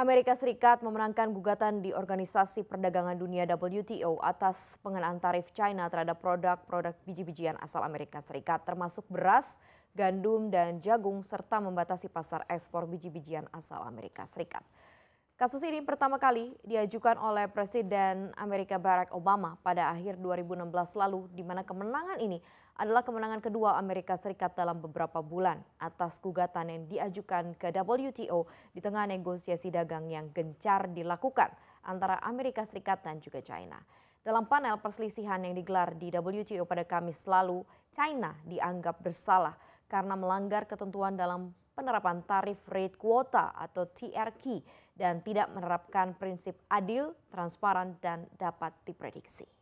Amerika Serikat memenangkan gugatan di Organisasi Perdagangan Dunia WTO atas pengenaan tarif China terhadap produk-produk biji-bijian asal Amerika Serikat termasuk beras, gandum, dan jagung serta membatasi pasar ekspor biji-bijian asal Amerika Serikat. Kasus ini pertama kali diajukan oleh Presiden Amerika Barack Obama pada akhir 2016 lalu, di mana kemenangan ini adalah kemenangan kedua Amerika Serikat dalam beberapa bulan atas gugatan yang diajukan ke WTO di tengah negosiasi dagang yang gencar dilakukan antara Amerika Serikat dan juga China. Dalam panel perselisihan yang digelar di WTO pada Kamis lalu, China dianggap bersalah karena melanggar ketentuan dalam penerapan tarif rate kuota atau TRQ dan tidak menerapkan prinsip adil, transparan, dan dapat diprediksi.